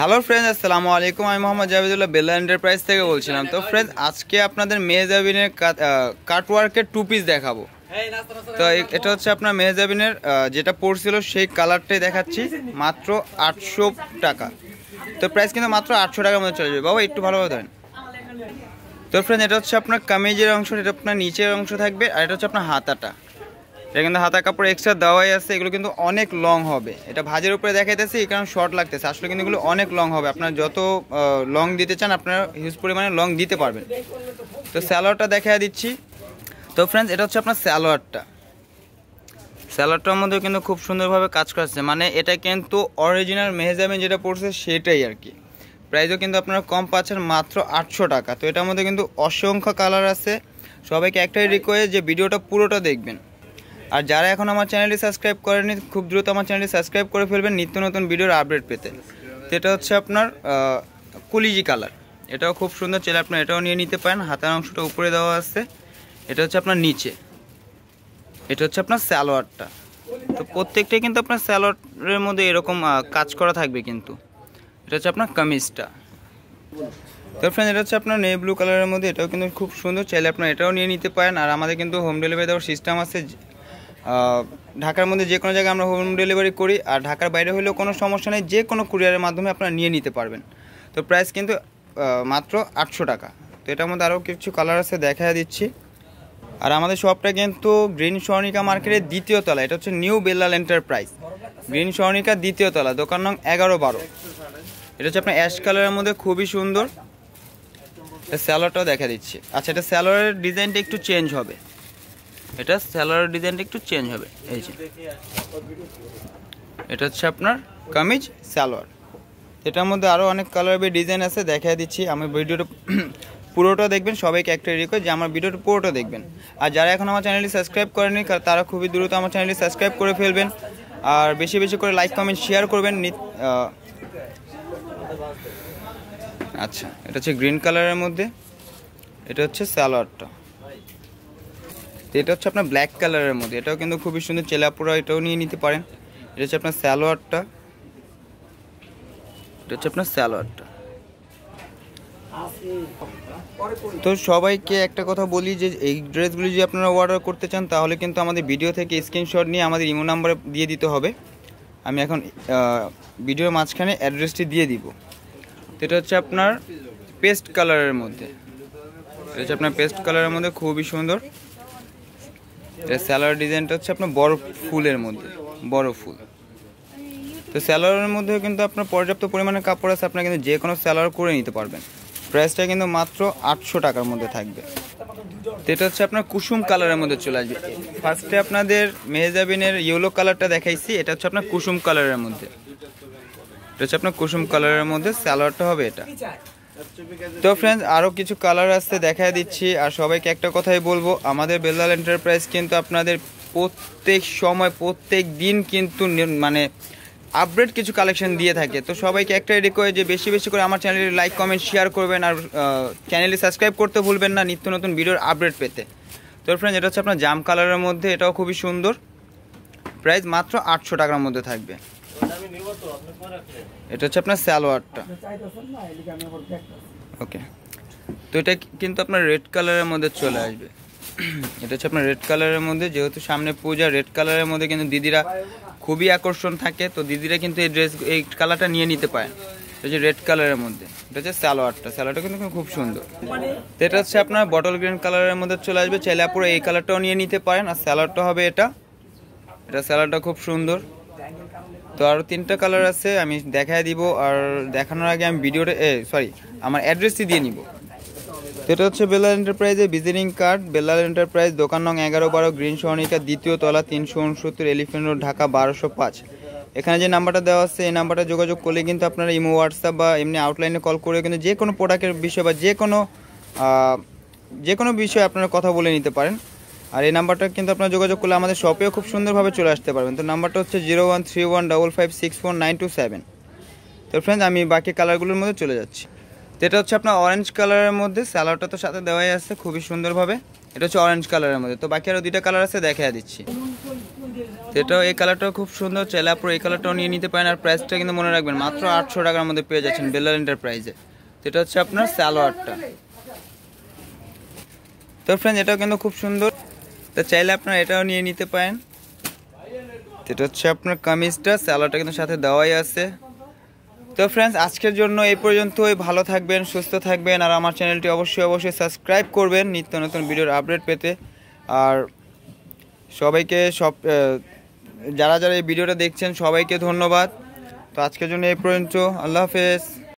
hello friends আসসালামু আলাইকুম আমি মোহাম্মদ জাভেদুল্লাহ বেলা এন্টারপ্রাইজ থেকে বলছিলাম তো ফ্রেন্ডস আজকে আপনাদের মেহজাবিনের কাটওয়ার্কের টু পিস দেখাবো তো এটা হচ্ছে আপনার মেহজাবিনের যেটা পড়ছিল সেই কালারটাই দেখাচ্ছি মাত্র আটশো টাকা তো প্রাইস কিন্তু মাত্র আটশো টাকার মধ্যে চলে যাবে বাবা একটু ভালোভাবে ধরেন তো ফ্রেন্ড এটা হচ্ছে আপনার কামিজের অংশ এটা আপনার নিচের অংশ থাকবে আর এটা হচ্ছে আপনার হাতাটা এটা কিন্তু হাতা কাপড় এক্সট্রা দেওয়াই আছে এগুলো কিন্তু অনেক লং হবে এটা ভাজের উপরে দেখাইতেছে এই কারণে শর্ট লাগতেছে আসলে কিন্তু এগুলো অনেক লং হবে আপনার যত লং দিতে চান আপনারা হিউজ পরিমাণে লং দিতে পারবেন তো স্যালোয়ারটা দেখা দিচ্ছি তো ফ্রেন্ডস এটা হচ্ছে আপনার স্যালোয়ারটা স্যালাডটার মধ্যে কিন্তু খুব সুন্দরভাবে কাজ করছে মানে এটা কিন্তু অরিজিনাল মেহেজামে যেটা পড়ছে সেটাই আর কি প্রাইসও কিন্তু আপনারা কম পাচ্ছেন মাত্র আটশো টাকা তো এটার মধ্যে কিন্তু অসংখ্য কালার আছে সবাইকে একটাই রিকোয়েস্ট যে ভিডিওটা পুরোটা দেখবেন আর যারা এখন আমার চ্যানেলটি সাবস্ক্রাইব করেনি খুব দ্রুত আমার চ্যানেলটি সাবস্ক্রাইব করে ফেলবেন নিত্য নতুন ভিডিওর আপডেট পেতে এটা হচ্ছে আপনার কুলিজি কালার এটাও খুব সুন্দর চাইলে আপনার এটাও নিয়ে নিতে পারেন হাতের অংশটা উপরে দেওয়া আছে এটা হচ্ছে আপনার নিচে এটা হচ্ছে আপনার স্যালোয়ারটা তো প্রত্যেকটাই কিন্তু আপনার স্যালোয়ারের মধ্যে এরকম কাজ করা থাকবে কিন্তু এটা হচ্ছে আপনার কামিজটা তো ফ্রেন্ড এটা হচ্ছে আপনার নেই ব্লু কালারের মধ্যে এটাও কিন্তু খুব সুন্দর চাইলে আপনার এটাও নিয়ে নিতে পারেন আর আমাদের কিন্তু হোম ডেলিভারি দেওয়ার সিস্টেম আছে ঢাকার মধ্যে যে কোনো জায়গায় আমরা হোম ডেলিভারি করি আর ঢাকার বাইরে হলেও কোনো সমস্যা নেই যে কোনো কুরিয়ারের মাধ্যমে আপনারা নিয়ে নিতে পারবেন তো প্রাইস কিন্তু মাত্র আটশো টাকা তো এটার মধ্যে আরও কিছু কালার আছে দেখা দিচ্ছি আর আমাদের শপটা কিন্তু গ্রিন স্বর্ণিকা মার্কেটের দ্বিতীয় তলা এটা হচ্ছে new Bellal enterprise green Swarnika দ্বিতীয় তলা দোকান নং এগারো বারো এটা হচ্ছে আপনার অ্যাশ কালারের মধ্যে খুবই সুন্দর স্যালোয়ারটাও দেখা দিচ্ছি আচ্ছা এটা স্যালোয়ারের ডিজাইনটা একটু চেঞ্জ হবে এটা স্যালোয়ার ডিজাইনটা একটু চেঞ্জ হবে এই যে এটা হচ্ছে আপনার কামিজ স্যালোয়ার এটার মধ্যে আরও অনেক কালার বে ডিজাইন আছে দেখা দিচ্ছি আমি ভিডিওটা পুরোটা দেখবেন সবাইকে একটা রিকোয়েস্ট যে আমার ভিডিওটা পুরোটা দেখবেন আর যারা এখন আমার চ্যানেলটি সাবস্ক্রাইব করেনি তারা খুবই দ্রুত আমার চ্যানেলটি সাবস্ক্রাইব করে ফেলবেন আর বেশি বেশি করে লাইক কমেন্ট শেয়ার করবেন আচ্ছা এটা হচ্ছে গ্রিন কালারের মধ্যে এটা হচ্ছে স্যালোয়ারটা তো এটা হচ্ছে আপনার ব্ল্যাক কালারের মধ্যে এটাও কিন্তু খুবই সুন্দর চেলাপোড়া এটাও নিয়ে নিতে পারেন এটা হচ্ছে আপনার স্যালোয়ারটা এটা হচ্ছে আপনার স্যালোয়ারটা তো সবাইকে একটা কথা বলি যে এই ড্রেসগুলি যদি আপনারা অর্ডার করতে চান তাহলে কিন্তু আমাদের ভিডিও থেকে স্ক্রিনশট নিয়ে আমাদের ইমো নাম্বারে দিয়ে দিতে হবে আমি এখন ভিডিওর মাঝখানে অ্যাড্রেসটি দিয়ে দিব এটা হচ্ছে আপনার পেস্ট কালারের মধ্যে এটা হচ্ছে আপনার পেস্ট কালারের মধ্যে খুবই সুন্দর স্যালোয়ার ডিজাইনটা হচ্ছে আপনার বড় ফুলের মধ্যে বড় ফুল তো স্যালোয়ারের মধ্যেও কিন্তু আপনার পর্যাপ্ত পরিমাণে কাপড় আছে আপনার কিন্তু যে কোনো স্যালোয়ার করে নিতে পারবেন প্রাইসটা কিন্তু মাত্র আটশো টাকার মধ্যে থাকবে তো এটা হচ্ছে আপনার কুসুম কালারের মধ্যে চলে আসবে ফার্স্টে আপনাদের মেহেজাবিনের ইয়েলো কালারটা দেখাইছি এটা হচ্ছে আপনার কুসুম কালারের মধ্যে এটা হচ্ছে আপনার কুসুম কালারের মধ্যে স্যালোয়ারটা হবে এটা তো ফ্রেন্ডস আরও কিছু কালার আসতে দেখা দিচ্ছি আর সবাইকে একটা কথাই বলবো আমাদের বেলাল এন্টারপ্রাইজ কিন্তু আপনাদের প্রত্যেক সময় প্রত্যেক দিন কিন্তু মানে আপডেট কিছু কালেকশন দিয়ে থাকে তো সবাইকে একটাই রিকোয়েস্ট যে বেশি বেশি করে আমার চ্যানেলে লাইক কমেন্ট শেয়ার করবেন আর চ্যানেলে সাবস্ক্রাইব করতে ভুলবেন না নিত্য নতুন ভিডিওর আপডেট পেতে তো ফ্রেন্ডস এটা হচ্ছে আপনার জাম কালারের মধ্যে এটাও খুবই সুন্দর প্রাইস মাত্র আটশো টাকার মধ্যে থাকবে এটা হচ্ছে আপনার স্যালোয়ারটা ওকে তো এটা কিন্তু আপনার রেড কালারের মধ্যে চলে আসবে এটা হচ্ছে আপনার রেড কালারের মধ্যে যেহেতু সামনে পূজা রেড কালারের মধ্যে কিন্তু দিদিরা খুবই আকর্ষণ থাকে তো দিদিরা কিন্তু এই ড্রেস এই কালারটা নিয়ে নিতে পারে যে রেড কালারের মধ্যে এটা হচ্ছে স্যালোয়ারটা স্যালোয়ারটা কিন্তু খুব সুন্দর তো এটা হচ্ছে আপনার বটল গ্রিন কালারের মধ্যে চলে আসবে চাইলে আপনারা এই কালারটাও নিয়ে নিতে পারেন আর স্যালোয়ারটা হবে এটা এটা স্যালোয়ারটা খুব সুন্দর তো আরও তিনটা কালার আছে আমি দেখায় দিব আর দেখানোর আগে আমি ভিডিওটা এ সরি আমার অ্যাড্রেসটি দিয়ে নিব তো এটা হচ্ছে বেলাল এন্টারপ্রাইজের ভিজিটিং কার্ড বেলাল এন্টারপ্রাইজ দোকান নং এগারো বারো গ্রিন সহনিকা দ্বিতীয় তলা তিনশো উনসত্তর এলিফেন্ট রোড ঢাকা বারোশো পাঁচ এখানে যে নাম্বারটা দেওয়া আছে এই নাম্বারটা যোগাযোগ করলে কিন্তু আপনারা ইমো হোয়াটসঅ্যাপ বা এমনি আউটলাইনে কল করে কিন্তু যে কোনো প্রোডাক্টের বিষয় বা যে কোনো যে কোনো বিষয়ে আপনারা কথা বলে নিতে পারেন আর এই নাম্বারটা কিন্তু আপনারা যোগাযোগ করলে আমাদের শপেও খুব সুন্দরভাবে চলে আসতে পারবেন তো নাম্বারটা হচ্ছে zero one three one double five six four nine two seven তো ফ্রেন্ডস আমি বাকি কালারগুলোর মধ্যে চলে যাচ্ছি তো এটা হচ্ছে আপনার অরেঞ্জ কালারের মধ্যে স্যালাডটা তো সাথে দেওয়াই আছে খুবই সুন্দরভাবে এটা হচ্ছে অরেঞ্জ কালারের মধ্যে তো বাকি আরও দুইটা কালার আছে দেখা দিচ্ছি তো এটাও এই কালারটাও খুব সুন্দর চাইলে আপনার এই কালারটাও নিয়ে নিতে পারেন আর প্রাইসটা কিন্তু মনে রাখবেন মাত্র আটশো টাকার মধ্যে পেয়ে যাচ্ছেন বেলার এন্টারপ্রাইজে তো এটা হচ্ছে আপনার স্যালোয়ারটা তো ফ্রেন্ড এটাও কিন্তু খুব সুন্দর তা চাইলে আপনারা এটাও নিয়ে নিতে পারেন এটা হচ্ছে আপনার কামিজটা স্যালাডটা কিন্তু সাথে দেওয়াই আছে তো ফ্রেন্ডস আজকের জন্য এই পর্যন্তই ভালো থাকবেন সুস্থ থাকবেন আর আমার চ্যানেলটি অবশ্যই অবশ্যই সাবস্ক্রাইব করবেন নিত্য নতুন ভিডিওর আপডেট পেতে আর সবাইকে সব যারা যারা এই ভিডিওটা দেখছেন সবাইকে ধন্যবাদ তো আজকের জন্য এই পর্যন্ত আল্লাহ হাফেজ